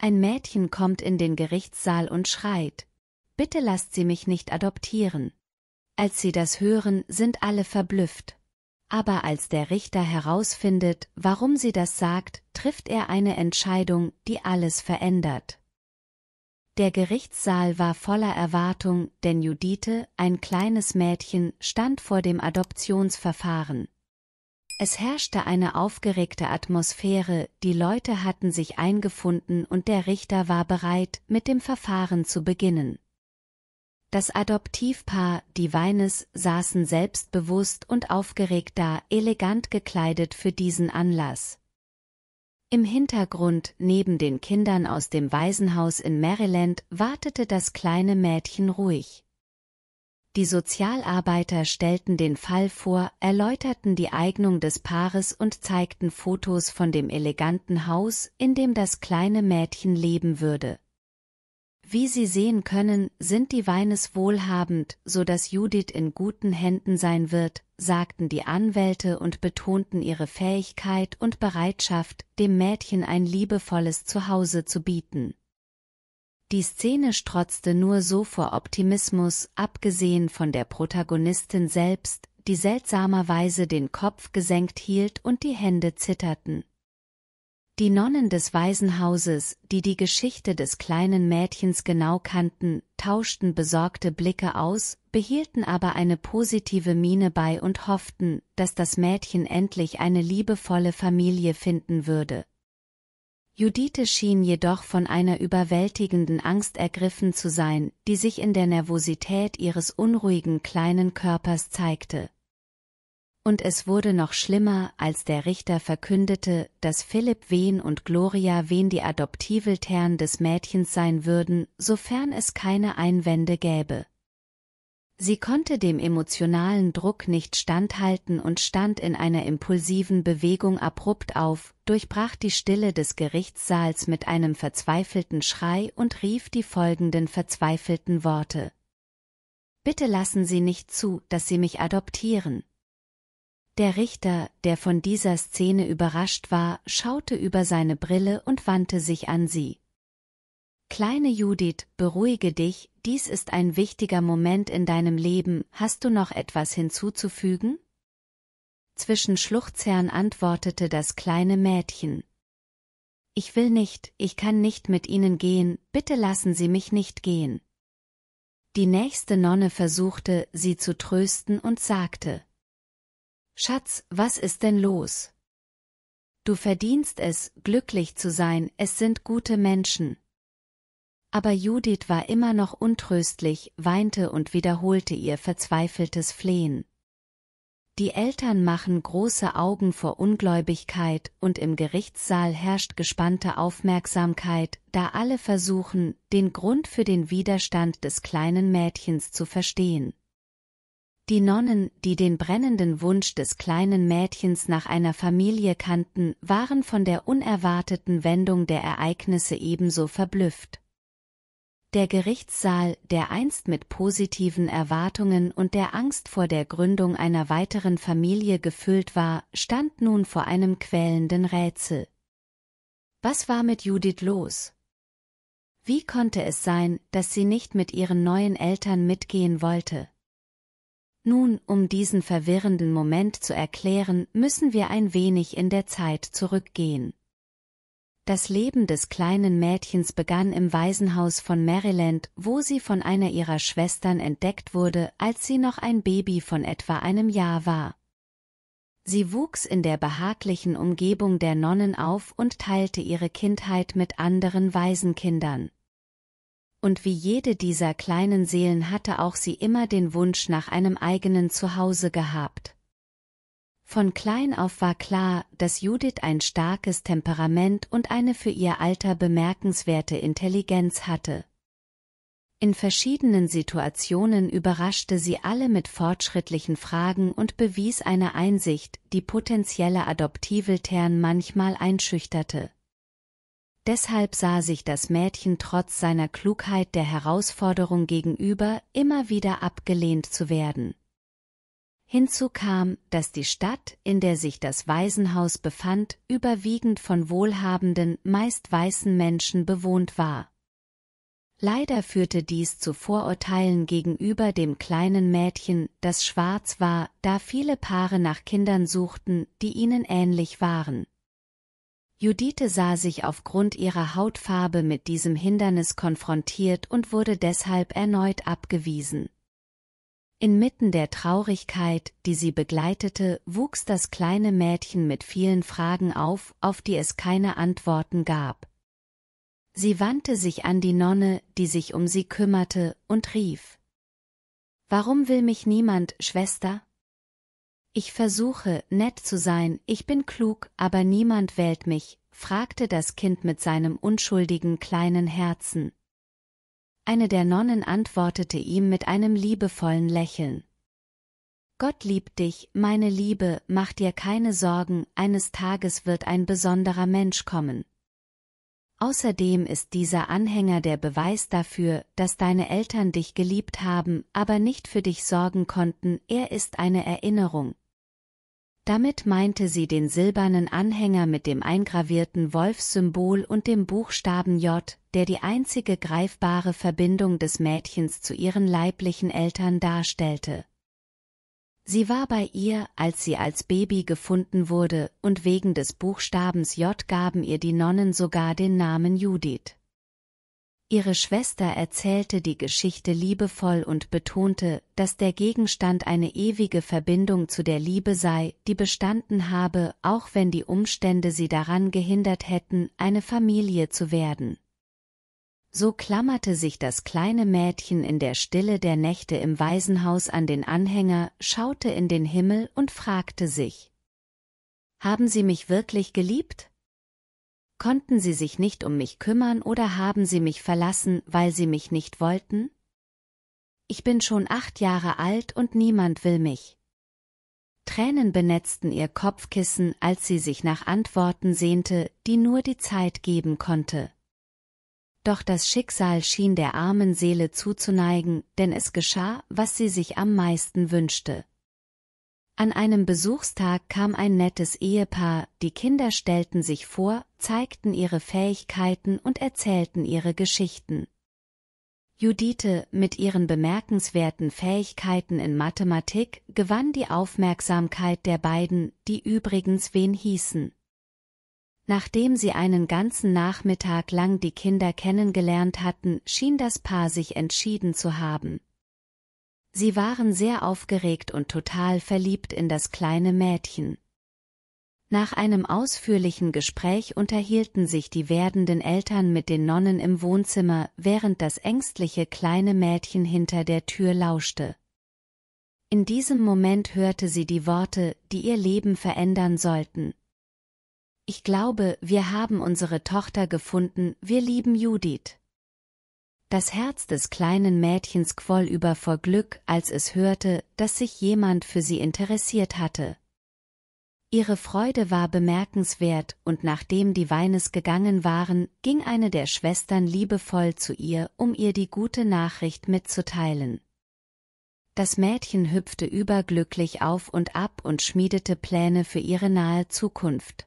Ein Mädchen kommt in den Gerichtssaal und schreit. Bitte lasst sie mich nicht adoptieren. Als sie das hören, sind alle verblüfft. Aber als der Richter herausfindet, warum sie das sagt, trifft er eine Entscheidung, die alles verändert. Der Gerichtssaal war voller Erwartung, denn Judithe, ein kleines Mädchen, stand vor dem Adoptionsverfahren. Es herrschte eine aufgeregte Atmosphäre, die Leute hatten sich eingefunden und der Richter war bereit, mit dem Verfahren zu beginnen. Das Adoptivpaar, die Weines, saßen selbstbewusst und aufgeregt da, elegant gekleidet für diesen Anlass. Im Hintergrund, neben den Kindern aus dem Waisenhaus in Maryland, wartete das kleine Mädchen ruhig. Die Sozialarbeiter stellten den Fall vor, erläuterten die Eignung des Paares und zeigten Fotos von dem eleganten Haus, in dem das kleine Mädchen leben würde. Wie Sie sehen können, sind die Weines wohlhabend, so dass Judith in guten Händen sein wird, sagten die Anwälte und betonten ihre Fähigkeit und Bereitschaft, dem Mädchen ein liebevolles Zuhause zu bieten. Die Szene strotzte nur so vor Optimismus, abgesehen von der Protagonistin selbst, die seltsamerweise den Kopf gesenkt hielt und die Hände zitterten. Die Nonnen des Waisenhauses, die die Geschichte des kleinen Mädchens genau kannten, tauschten besorgte Blicke aus, behielten aber eine positive Miene bei und hofften, dass das Mädchen endlich eine liebevolle Familie finden würde. Judith schien jedoch von einer überwältigenden Angst ergriffen zu sein, die sich in der Nervosität ihres unruhigen kleinen Körpers zeigte. Und es wurde noch schlimmer, als der Richter verkündete, dass Philipp Wen und Gloria Wen die Adoptiveltern des Mädchens sein würden, sofern es keine Einwände gäbe. Sie konnte dem emotionalen Druck nicht standhalten und stand in einer impulsiven Bewegung abrupt auf, durchbrach die Stille des Gerichtssaals mit einem verzweifelten Schrei und rief die folgenden verzweifelten Worte. Bitte lassen Sie nicht zu, dass Sie mich adoptieren. Der Richter, der von dieser Szene überrascht war, schaute über seine Brille und wandte sich an sie. Kleine Judith, beruhige dich, dies ist ein wichtiger Moment in deinem Leben, hast du noch etwas hinzuzufügen? Zwischen Schluchzern antwortete das kleine Mädchen. Ich will nicht, ich kann nicht mit Ihnen gehen, bitte lassen Sie mich nicht gehen. Die nächste Nonne versuchte, sie zu trösten und sagte. Schatz, was ist denn los? Du verdienst es, glücklich zu sein, es sind gute Menschen. Aber Judith war immer noch untröstlich, weinte und wiederholte ihr verzweifeltes Flehen. Die Eltern machen große Augen vor Ungläubigkeit und im Gerichtssaal herrscht gespannte Aufmerksamkeit, da alle versuchen, den Grund für den Widerstand des kleinen Mädchens zu verstehen. Die Nonnen, die den brennenden Wunsch des kleinen Mädchens nach einer Familie kannten, waren von der unerwarteten Wendung der Ereignisse ebenso verblüfft. Der Gerichtssaal, der einst mit positiven Erwartungen und der Angst vor der Gründung einer weiteren Familie gefüllt war, stand nun vor einem quälenden Rätsel. Was war mit Judith los? Wie konnte es sein, dass sie nicht mit ihren neuen Eltern mitgehen wollte? Nun, um diesen verwirrenden Moment zu erklären, müssen wir ein wenig in der Zeit zurückgehen. Das Leben des kleinen Mädchens begann im Waisenhaus von Maryland, wo sie von einer ihrer Schwestern entdeckt wurde, als sie noch ein Baby von etwa einem Jahr war. Sie wuchs in der behaglichen Umgebung der Nonnen auf und teilte ihre Kindheit mit anderen Waisenkindern. Und wie jede dieser kleinen Seelen hatte auch sie immer den Wunsch nach einem eigenen Zuhause gehabt. Von klein auf war klar, dass Judith ein starkes Temperament und eine für ihr Alter bemerkenswerte Intelligenz hatte. In verschiedenen Situationen überraschte sie alle mit fortschrittlichen Fragen und bewies eine Einsicht, die potenzielle Adoptiveltern manchmal einschüchterte. Deshalb sah sich das Mädchen trotz seiner Klugheit der Herausforderung gegenüber, immer wieder abgelehnt zu werden. Hinzu kam, dass die Stadt, in der sich das Waisenhaus befand, überwiegend von wohlhabenden, meist weißen Menschen bewohnt war. Leider führte dies zu Vorurteilen gegenüber dem kleinen Mädchen, das schwarz war, da viele Paare nach Kindern suchten, die ihnen ähnlich waren. Judith sah sich aufgrund ihrer Hautfarbe mit diesem Hindernis konfrontiert und wurde deshalb erneut abgewiesen. Inmitten der Traurigkeit, die sie begleitete, wuchs das kleine Mädchen mit vielen Fragen auf, auf die es keine Antworten gab. Sie wandte sich an die Nonne, die sich um sie kümmerte, und rief Warum will mich niemand, Schwester? Ich versuche, nett zu sein, ich bin klug, aber niemand wählt mich, fragte das Kind mit seinem unschuldigen kleinen Herzen, eine der Nonnen antwortete ihm mit einem liebevollen Lächeln. Gott liebt dich, meine Liebe, mach dir keine Sorgen, eines Tages wird ein besonderer Mensch kommen. Außerdem ist dieser Anhänger der Beweis dafür, dass deine Eltern dich geliebt haben, aber nicht für dich sorgen konnten, er ist eine Erinnerung, damit meinte sie den silbernen Anhänger mit dem eingravierten Wolfssymbol und dem Buchstaben J, der die einzige greifbare Verbindung des Mädchens zu ihren leiblichen Eltern darstellte. Sie war bei ihr, als sie als Baby gefunden wurde, und wegen des Buchstabens J gaben ihr die Nonnen sogar den Namen Judith. Ihre Schwester erzählte die Geschichte liebevoll und betonte, dass der Gegenstand eine ewige Verbindung zu der Liebe sei, die bestanden habe, auch wenn die Umstände sie daran gehindert hätten, eine Familie zu werden. So klammerte sich das kleine Mädchen in der Stille der Nächte im Waisenhaus an den Anhänger, schaute in den Himmel und fragte sich. Haben Sie mich wirklich geliebt? konnten sie sich nicht um mich kümmern oder haben sie mich verlassen, weil sie mich nicht wollten? Ich bin schon acht Jahre alt und niemand will mich. Tränen benetzten ihr Kopfkissen, als sie sich nach Antworten sehnte, die nur die Zeit geben konnte. Doch das Schicksal schien der armen Seele zuzuneigen, denn es geschah, was sie sich am meisten wünschte. An einem Besuchstag kam ein nettes Ehepaar, die Kinder stellten sich vor, zeigten ihre Fähigkeiten und erzählten ihre Geschichten. Judithe, mit ihren bemerkenswerten Fähigkeiten in Mathematik, gewann die Aufmerksamkeit der beiden, die übrigens wen hießen. Nachdem sie einen ganzen Nachmittag lang die Kinder kennengelernt hatten, schien das Paar sich entschieden zu haben. Sie waren sehr aufgeregt und total verliebt in das kleine Mädchen. Nach einem ausführlichen Gespräch unterhielten sich die werdenden Eltern mit den Nonnen im Wohnzimmer, während das ängstliche kleine Mädchen hinter der Tür lauschte. In diesem Moment hörte sie die Worte, die ihr Leben verändern sollten. Ich glaube, wir haben unsere Tochter gefunden, wir lieben Judith. Das Herz des kleinen Mädchens quoll über vor Glück, als es hörte, dass sich jemand für sie interessiert hatte. Ihre Freude war bemerkenswert, und nachdem die Weines gegangen waren, ging eine der Schwestern liebevoll zu ihr, um ihr die gute Nachricht mitzuteilen. Das Mädchen hüpfte überglücklich auf und ab und schmiedete Pläne für ihre nahe Zukunft.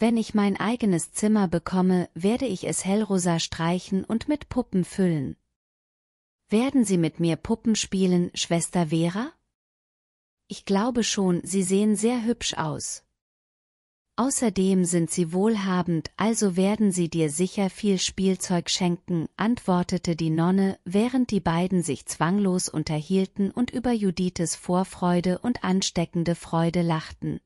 Wenn ich mein eigenes Zimmer bekomme, werde ich es hellrosa streichen und mit Puppen füllen. Werden Sie mit mir Puppen spielen, Schwester Vera? Ich glaube schon, sie sehen sehr hübsch aus. Außerdem sind sie wohlhabend, also werden sie dir sicher viel Spielzeug schenken, antwortete die Nonne, während die beiden sich zwanglos unterhielten und über Judithes Vorfreude und ansteckende Freude lachten.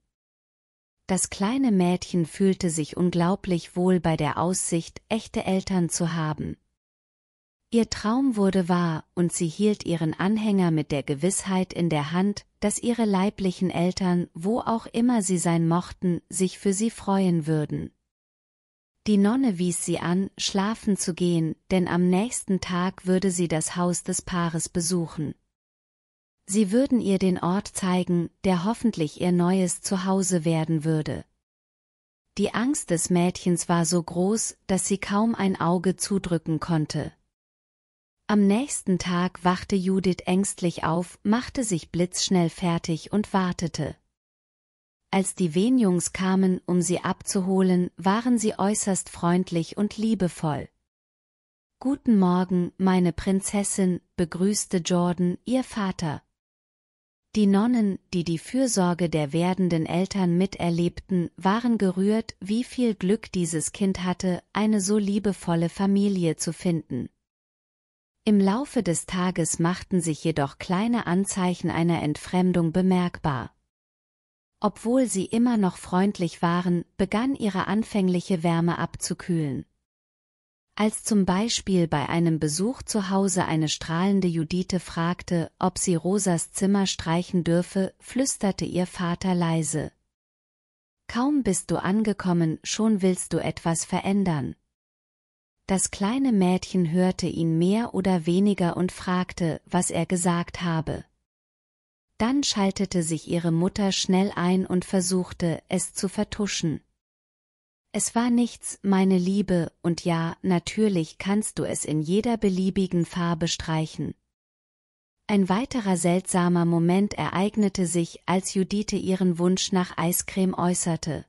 Das kleine Mädchen fühlte sich unglaublich wohl bei der Aussicht, echte Eltern zu haben. Ihr Traum wurde wahr, und sie hielt ihren Anhänger mit der Gewissheit in der Hand, dass ihre leiblichen Eltern, wo auch immer sie sein mochten, sich für sie freuen würden. Die Nonne wies sie an, schlafen zu gehen, denn am nächsten Tag würde sie das Haus des Paares besuchen. Sie würden ihr den Ort zeigen, der hoffentlich ihr neues Zuhause werden würde. Die Angst des Mädchens war so groß, dass sie kaum ein Auge zudrücken konnte. Am nächsten Tag wachte Judith ängstlich auf, machte sich blitzschnell fertig und wartete. Als die Venjungs kamen, um sie abzuholen, waren sie äußerst freundlich und liebevoll. Guten Morgen, meine Prinzessin, begrüßte Jordan, ihr Vater. Die Nonnen, die die Fürsorge der werdenden Eltern miterlebten, waren gerührt, wie viel Glück dieses Kind hatte, eine so liebevolle Familie zu finden. Im Laufe des Tages machten sich jedoch kleine Anzeichen einer Entfremdung bemerkbar. Obwohl sie immer noch freundlich waren, begann ihre anfängliche Wärme abzukühlen. Als zum Beispiel bei einem Besuch zu Hause eine strahlende Judithe fragte, ob sie Rosas Zimmer streichen dürfe, flüsterte ihr Vater leise. Kaum bist du angekommen, schon willst du etwas verändern. Das kleine Mädchen hörte ihn mehr oder weniger und fragte, was er gesagt habe. Dann schaltete sich ihre Mutter schnell ein und versuchte, es zu vertuschen. Es war nichts, meine Liebe, und ja, natürlich kannst du es in jeder beliebigen Farbe streichen. Ein weiterer seltsamer Moment ereignete sich, als Judithe ihren Wunsch nach Eiscreme äußerte.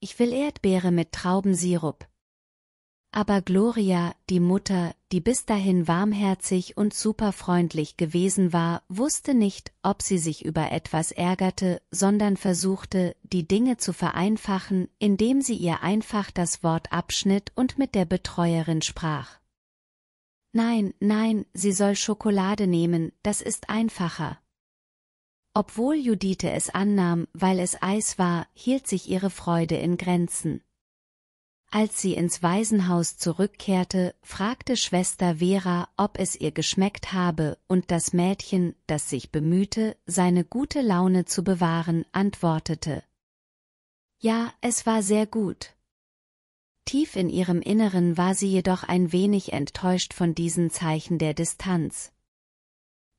Ich will Erdbeere mit Traubensirup. Aber Gloria, die Mutter, die bis dahin warmherzig und superfreundlich gewesen war, wusste nicht, ob sie sich über etwas ärgerte, sondern versuchte, die Dinge zu vereinfachen, indem sie ihr einfach das Wort abschnitt und mit der Betreuerin sprach. Nein, nein, sie soll Schokolade nehmen, das ist einfacher. Obwohl Judith es annahm, weil es Eis war, hielt sich ihre Freude in Grenzen. Als sie ins Waisenhaus zurückkehrte, fragte Schwester Vera, ob es ihr geschmeckt habe, und das Mädchen, das sich bemühte, seine gute Laune zu bewahren, antwortete. Ja, es war sehr gut. Tief in ihrem Inneren war sie jedoch ein wenig enttäuscht von diesen Zeichen der Distanz,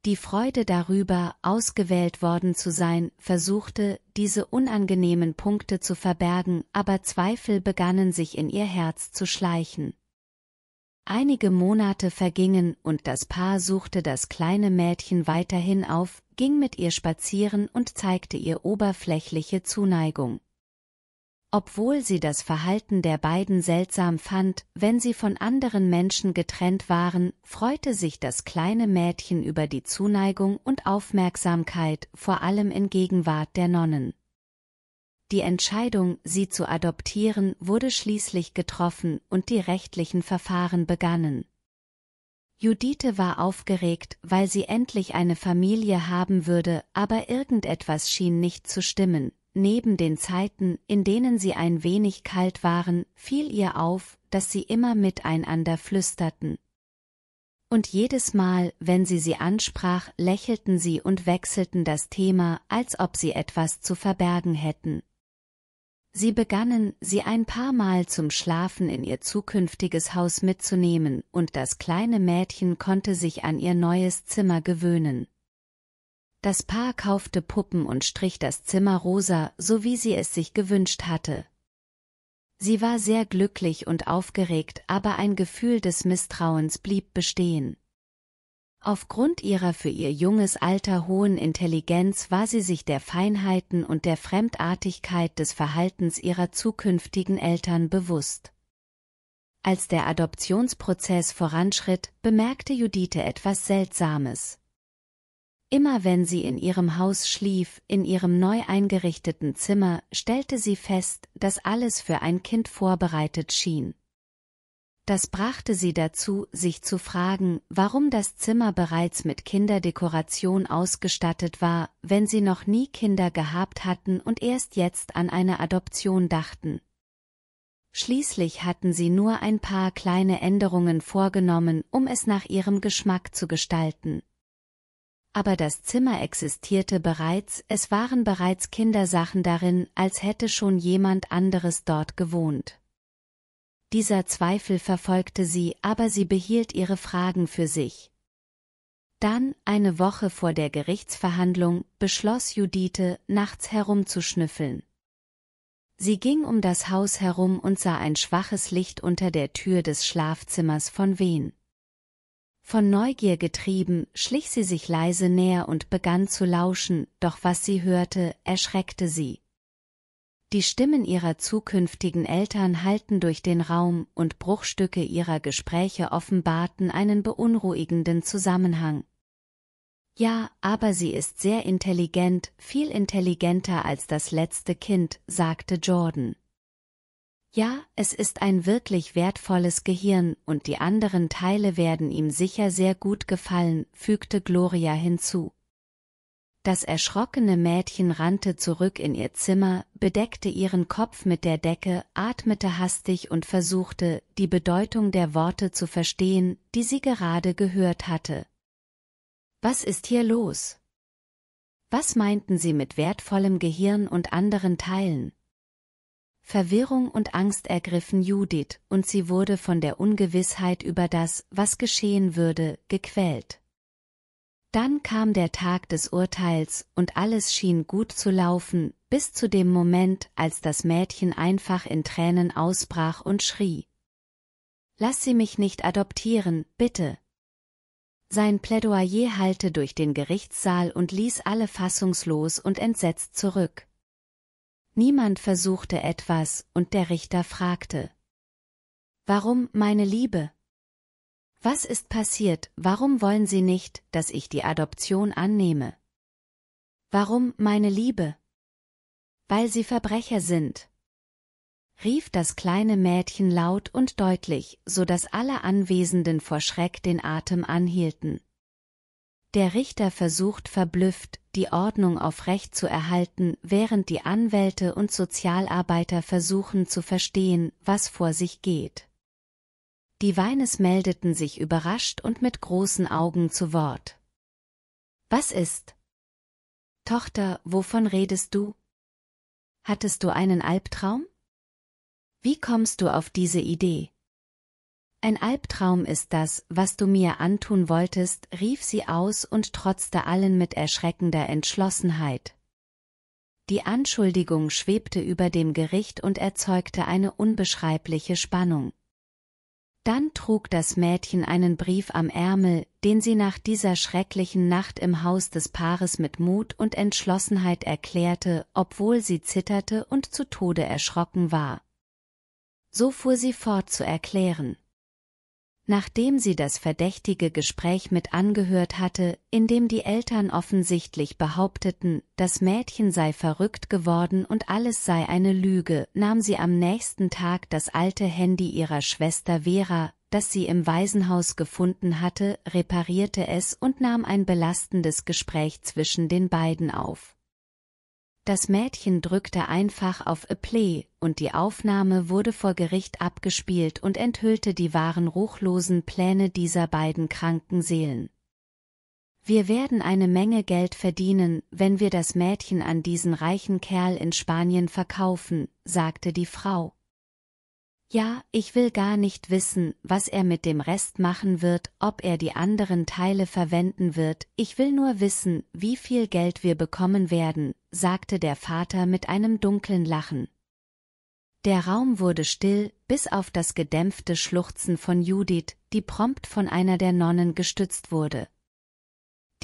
die Freude darüber, ausgewählt worden zu sein, versuchte, diese unangenehmen Punkte zu verbergen, aber Zweifel begannen sich in ihr Herz zu schleichen. Einige Monate vergingen und das Paar suchte das kleine Mädchen weiterhin auf, ging mit ihr spazieren und zeigte ihr oberflächliche Zuneigung obwohl sie das Verhalten der beiden seltsam fand, wenn sie von anderen Menschen getrennt waren, freute sich das kleine Mädchen über die Zuneigung und Aufmerksamkeit, vor allem in Gegenwart der Nonnen. Die Entscheidung, sie zu adoptieren, wurde schließlich getroffen und die rechtlichen Verfahren begannen. Judith war aufgeregt, weil sie endlich eine Familie haben würde, aber irgendetwas schien nicht zu stimmen, neben den Zeiten, in denen sie ein wenig kalt waren, fiel ihr auf, dass sie immer miteinander flüsterten. Und jedes Mal, wenn sie sie ansprach, lächelten sie und wechselten das Thema, als ob sie etwas zu verbergen hätten. Sie begannen, sie ein paar Mal zum Schlafen in ihr zukünftiges Haus mitzunehmen, und das kleine Mädchen konnte sich an ihr neues Zimmer gewöhnen. Das Paar kaufte Puppen und strich das Zimmer rosa, so wie sie es sich gewünscht hatte. Sie war sehr glücklich und aufgeregt, aber ein Gefühl des Misstrauens blieb bestehen. Aufgrund ihrer für ihr junges Alter hohen Intelligenz war sie sich der Feinheiten und der Fremdartigkeit des Verhaltens ihrer zukünftigen Eltern bewusst. Als der Adoptionsprozess voranschritt, bemerkte Judith etwas Seltsames. Immer wenn sie in ihrem Haus schlief, in ihrem neu eingerichteten Zimmer, stellte sie fest, dass alles für ein Kind vorbereitet schien. Das brachte sie dazu, sich zu fragen, warum das Zimmer bereits mit Kinderdekoration ausgestattet war, wenn sie noch nie Kinder gehabt hatten und erst jetzt an eine Adoption dachten. Schließlich hatten sie nur ein paar kleine Änderungen vorgenommen, um es nach ihrem Geschmack zu gestalten aber das Zimmer existierte bereits, es waren bereits Kindersachen darin, als hätte schon jemand anderes dort gewohnt. Dieser Zweifel verfolgte sie, aber sie behielt ihre Fragen für sich. Dann, eine Woche vor der Gerichtsverhandlung, beschloss Judithe, nachts herumzuschnüffeln. Sie ging um das Haus herum und sah ein schwaches Licht unter der Tür des Schlafzimmers von Wen. Von Neugier getrieben, schlich sie sich leise näher und begann zu lauschen, doch was sie hörte, erschreckte sie. Die Stimmen ihrer zukünftigen Eltern hallten durch den Raum und Bruchstücke ihrer Gespräche offenbarten einen beunruhigenden Zusammenhang. Ja, aber sie ist sehr intelligent, viel intelligenter als das letzte Kind, sagte Jordan. Ja, es ist ein wirklich wertvolles Gehirn und die anderen Teile werden ihm sicher sehr gut gefallen, fügte Gloria hinzu. Das erschrockene Mädchen rannte zurück in ihr Zimmer, bedeckte ihren Kopf mit der Decke, atmete hastig und versuchte, die Bedeutung der Worte zu verstehen, die sie gerade gehört hatte. Was ist hier los? Was meinten sie mit wertvollem Gehirn und anderen Teilen? Verwirrung und Angst ergriffen Judith, und sie wurde von der Ungewissheit über das, was geschehen würde, gequält. Dann kam der Tag des Urteils, und alles schien gut zu laufen, bis zu dem Moment, als das Mädchen einfach in Tränen ausbrach und schrie. Lass sie mich nicht adoptieren, bitte. Sein Plädoyer hallte durch den Gerichtssaal und ließ alle fassungslos und entsetzt zurück. Niemand versuchte etwas, und der Richter fragte. Warum, meine Liebe? Was ist passiert, warum wollen Sie nicht, dass ich die Adoption annehme? Warum, meine Liebe? Weil Sie Verbrecher sind. rief das kleine Mädchen laut und deutlich, so dass alle Anwesenden vor Schreck den Atem anhielten. Der Richter versucht verblüfft, die Ordnung aufrecht zu erhalten, während die Anwälte und Sozialarbeiter versuchen zu verstehen, was vor sich geht. Die Weines meldeten sich überrascht und mit großen Augen zu Wort. Was ist? Tochter, wovon redest du? Hattest du einen Albtraum? Wie kommst du auf diese Idee? Ein Albtraum ist das, was du mir antun wolltest, rief sie aus und trotzte allen mit erschreckender Entschlossenheit. Die Anschuldigung schwebte über dem Gericht und erzeugte eine unbeschreibliche Spannung. Dann trug das Mädchen einen Brief am Ärmel, den sie nach dieser schrecklichen Nacht im Haus des Paares mit Mut und Entschlossenheit erklärte, obwohl sie zitterte und zu Tode erschrocken war. So fuhr sie fort zu erklären nachdem sie das verdächtige Gespräch mit angehört hatte, in dem die Eltern offensichtlich behaupteten, das Mädchen sei verrückt geworden und alles sei eine Lüge, nahm sie am nächsten Tag das alte Handy ihrer Schwester Vera, das sie im Waisenhaus gefunden hatte, reparierte es und nahm ein belastendes Gespräch zwischen den beiden auf. Das Mädchen drückte einfach auf A Play und die Aufnahme wurde vor Gericht abgespielt und enthüllte die wahren ruchlosen Pläne dieser beiden kranken Seelen. Wir werden eine Menge Geld verdienen, wenn wir das Mädchen an diesen reichen Kerl in Spanien verkaufen, sagte die Frau. Ja, ich will gar nicht wissen, was er mit dem Rest machen wird, ob er die anderen Teile verwenden wird, ich will nur wissen, wie viel Geld wir bekommen werden, sagte der Vater mit einem dunklen Lachen. Der Raum wurde still, bis auf das gedämpfte Schluchzen von Judith, die prompt von einer der Nonnen gestützt wurde.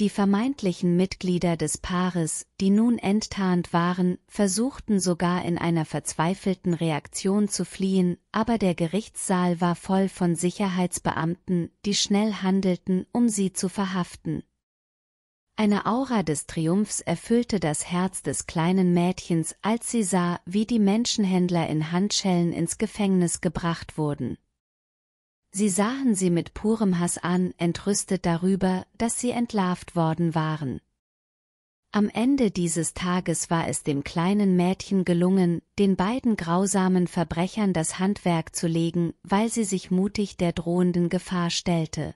Die vermeintlichen Mitglieder des Paares, die nun enttarnt waren, versuchten sogar in einer verzweifelten Reaktion zu fliehen, aber der Gerichtssaal war voll von Sicherheitsbeamten, die schnell handelten, um sie zu verhaften. Eine Aura des Triumphs erfüllte das Herz des kleinen Mädchens, als sie sah, wie die Menschenhändler in Handschellen ins Gefängnis gebracht wurden. Sie sahen sie mit purem Hass an, entrüstet darüber, dass sie entlarvt worden waren. Am Ende dieses Tages war es dem kleinen Mädchen gelungen, den beiden grausamen Verbrechern das Handwerk zu legen, weil sie sich mutig der drohenden Gefahr stellte.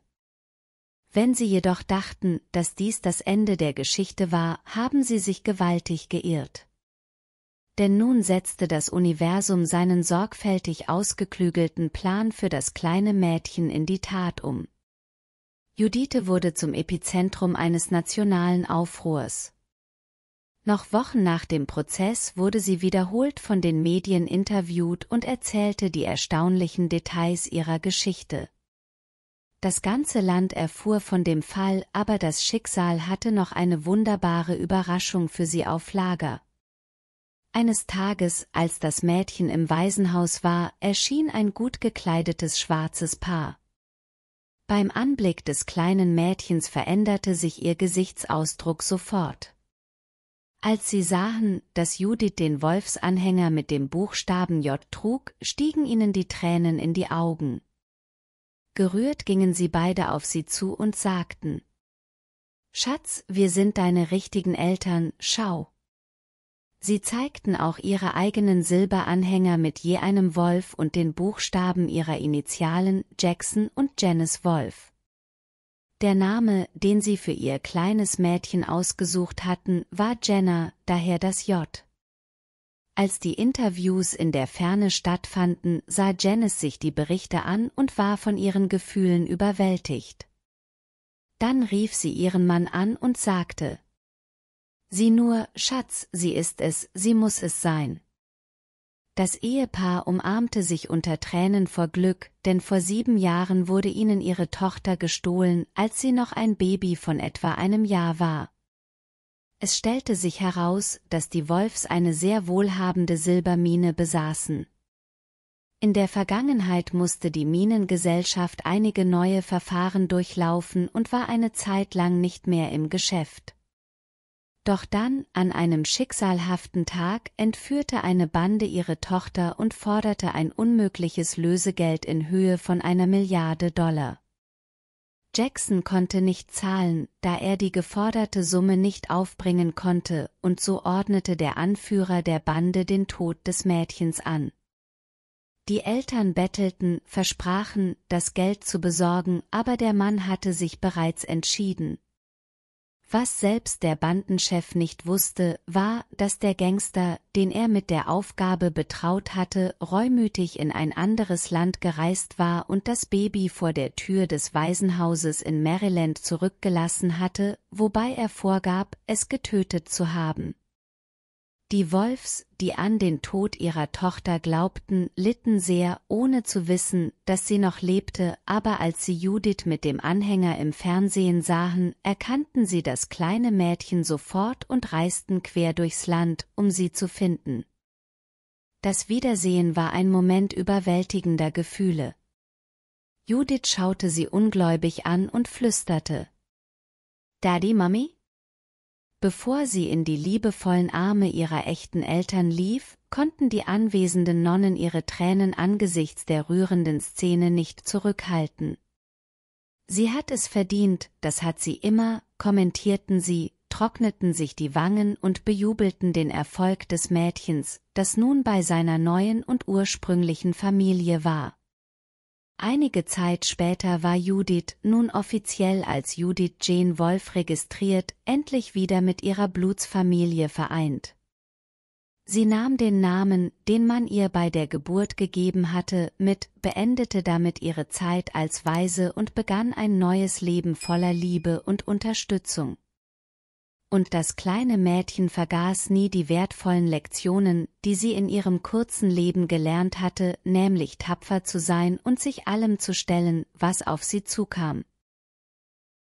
Wenn sie jedoch dachten, dass dies das Ende der Geschichte war, haben sie sich gewaltig geirrt denn nun setzte das Universum seinen sorgfältig ausgeklügelten Plan für das kleine Mädchen in die Tat um. Judithe wurde zum Epizentrum eines nationalen Aufruhrs. Noch Wochen nach dem Prozess wurde sie wiederholt von den Medien interviewt und erzählte die erstaunlichen Details ihrer Geschichte. Das ganze Land erfuhr von dem Fall, aber das Schicksal hatte noch eine wunderbare Überraschung für sie auf Lager. Eines Tages, als das Mädchen im Waisenhaus war, erschien ein gut gekleidetes schwarzes Paar. Beim Anblick des kleinen Mädchens veränderte sich ihr Gesichtsausdruck sofort. Als sie sahen, dass Judith den Wolfsanhänger mit dem Buchstaben J trug, stiegen ihnen die Tränen in die Augen. Gerührt gingen sie beide auf sie zu und sagten, Schatz, wir sind deine richtigen Eltern, schau. Sie zeigten auch ihre eigenen Silberanhänger mit je einem Wolf und den Buchstaben ihrer Initialen Jackson und Janice Wolf. Der Name, den sie für ihr kleines Mädchen ausgesucht hatten, war Jenna, daher das J. Als die Interviews in der Ferne stattfanden, sah Janice sich die Berichte an und war von ihren Gefühlen überwältigt. Dann rief sie ihren Mann an und sagte, Sieh nur, Schatz, sie ist es, sie muss es sein. Das Ehepaar umarmte sich unter Tränen vor Glück, denn vor sieben Jahren wurde ihnen ihre Tochter gestohlen, als sie noch ein Baby von etwa einem Jahr war. Es stellte sich heraus, dass die Wolfs eine sehr wohlhabende Silbermine besaßen. In der Vergangenheit musste die Minengesellschaft einige neue Verfahren durchlaufen und war eine Zeit lang nicht mehr im Geschäft. Doch dann, an einem schicksalhaften Tag, entführte eine Bande ihre Tochter und forderte ein unmögliches Lösegeld in Höhe von einer Milliarde Dollar. Jackson konnte nicht zahlen, da er die geforderte Summe nicht aufbringen konnte, und so ordnete der Anführer der Bande den Tod des Mädchens an. Die Eltern bettelten, versprachen, das Geld zu besorgen, aber der Mann hatte sich bereits entschieden, was selbst der Bandenchef nicht wusste, war, dass der Gangster, den er mit der Aufgabe betraut hatte, reumütig in ein anderes Land gereist war und das Baby vor der Tür des Waisenhauses in Maryland zurückgelassen hatte, wobei er vorgab, es getötet zu haben. Die Wolfs, die an den Tod ihrer Tochter glaubten, litten sehr, ohne zu wissen, dass sie noch lebte, aber als sie Judith mit dem Anhänger im Fernsehen sahen, erkannten sie das kleine Mädchen sofort und reisten quer durchs Land, um sie zu finden. Das Wiedersehen war ein Moment überwältigender Gefühle. Judith schaute sie ungläubig an und flüsterte. Daddy Mummy? Bevor sie in die liebevollen Arme ihrer echten Eltern lief, konnten die anwesenden Nonnen ihre Tränen angesichts der rührenden Szene nicht zurückhalten. Sie hat es verdient, das hat sie immer, kommentierten sie, trockneten sich die Wangen und bejubelten den Erfolg des Mädchens, das nun bei seiner neuen und ursprünglichen Familie war. Einige Zeit später war Judith, nun offiziell als Judith Jane Wolf registriert, endlich wieder mit ihrer Blutsfamilie vereint. Sie nahm den Namen, den man ihr bei der Geburt gegeben hatte, mit, beendete damit ihre Zeit als Waise und begann ein neues Leben voller Liebe und Unterstützung und das kleine Mädchen vergaß nie die wertvollen Lektionen, die sie in ihrem kurzen Leben gelernt hatte, nämlich tapfer zu sein und sich allem zu stellen, was auf sie zukam,